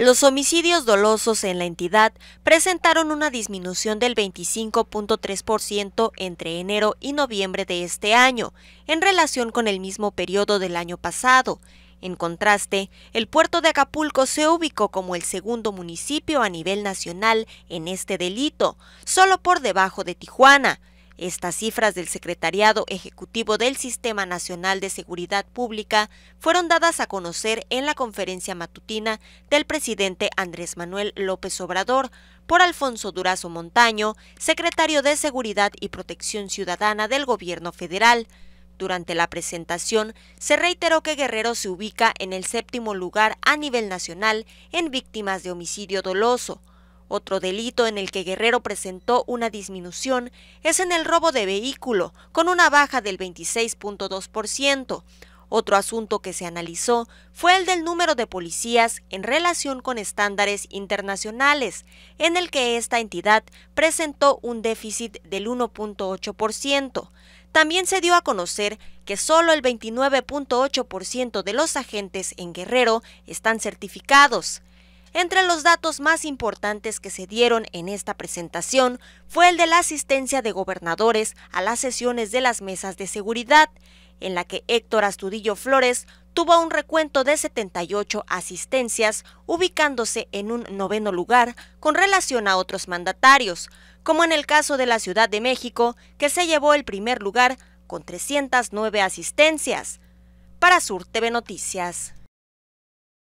Los homicidios dolosos en la entidad presentaron una disminución del 25.3% entre enero y noviembre de este año, en relación con el mismo periodo del año pasado. En contraste, el puerto de Acapulco se ubicó como el segundo municipio a nivel nacional en este delito, solo por debajo de Tijuana, estas cifras del Secretariado Ejecutivo del Sistema Nacional de Seguridad Pública fueron dadas a conocer en la conferencia matutina del presidente Andrés Manuel López Obrador por Alfonso Durazo Montaño, secretario de Seguridad y Protección Ciudadana del Gobierno Federal. Durante la presentación, se reiteró que Guerrero se ubica en el séptimo lugar a nivel nacional en víctimas de homicidio doloso, otro delito en el que Guerrero presentó una disminución es en el robo de vehículo, con una baja del 26.2%. Otro asunto que se analizó fue el del número de policías en relación con estándares internacionales, en el que esta entidad presentó un déficit del 1.8%. También se dio a conocer que solo el 29.8% de los agentes en Guerrero están certificados. Entre los datos más importantes que se dieron en esta presentación fue el de la asistencia de gobernadores a las sesiones de las mesas de seguridad, en la que Héctor Astudillo Flores tuvo un recuento de 78 asistencias, ubicándose en un noveno lugar con relación a otros mandatarios, como en el caso de la Ciudad de México, que se llevó el primer lugar con 309 asistencias. Para Sur TV Noticias.